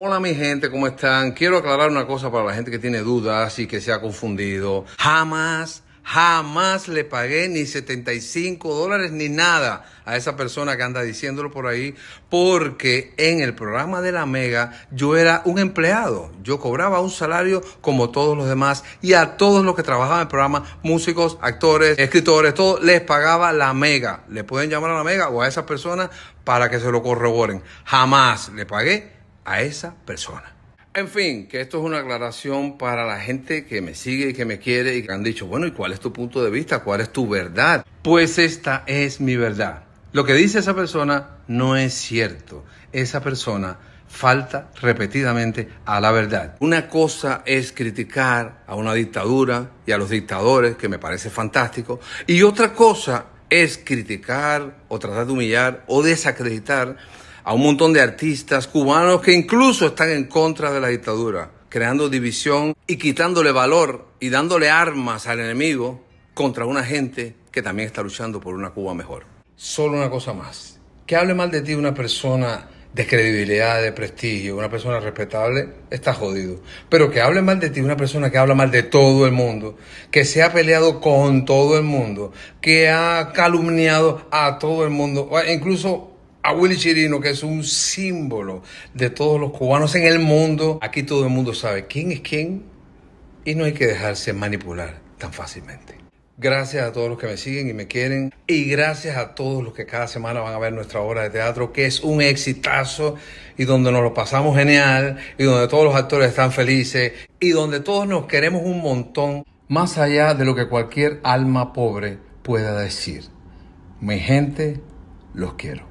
Hola mi gente, ¿cómo están? Quiero aclarar una cosa para la gente que tiene dudas y que se ha confundido. Jamás, jamás le pagué ni 75 dólares ni nada a esa persona que anda diciéndolo por ahí, porque en el programa de la Mega yo era un empleado, yo cobraba un salario como todos los demás y a todos los que trabajaban en el programa, músicos, actores, escritores, todo, les pagaba la Mega. Le pueden llamar a la Mega o a esa persona para que se lo corroboren. Jamás le pagué esa persona. En fin, que esto es una aclaración para la gente que me sigue y que me quiere y que han dicho, bueno, ¿y cuál es tu punto de vista? ¿Cuál es tu verdad? Pues esta es mi verdad. Lo que dice esa persona no es cierto. Esa persona falta repetidamente a la verdad. Una cosa es criticar a una dictadura y a los dictadores, que me parece fantástico, y otra cosa es criticar o tratar de humillar o desacreditar a un montón de artistas cubanos que incluso están en contra de la dictadura, creando división y quitándole valor y dándole armas al enemigo contra una gente que también está luchando por una Cuba mejor. Solo una cosa más. Que hable mal de ti una persona de credibilidad, de prestigio, una persona respetable, está jodido. Pero que hable mal de ti, una persona que habla mal de todo el mundo, que se ha peleado con todo el mundo, que ha calumniado a todo el mundo, incluso a Willy Chirino, que es un símbolo de todos los cubanos en el mundo. Aquí todo el mundo sabe quién es quién y no hay que dejarse manipular tan fácilmente. Gracias a todos los que me siguen y me quieren. Y gracias a todos los que cada semana van a ver nuestra obra de teatro, que es un exitazo y donde nos lo pasamos genial y donde todos los actores están felices y donde todos nos queremos un montón, más allá de lo que cualquier alma pobre pueda decir. Mi gente, los quiero.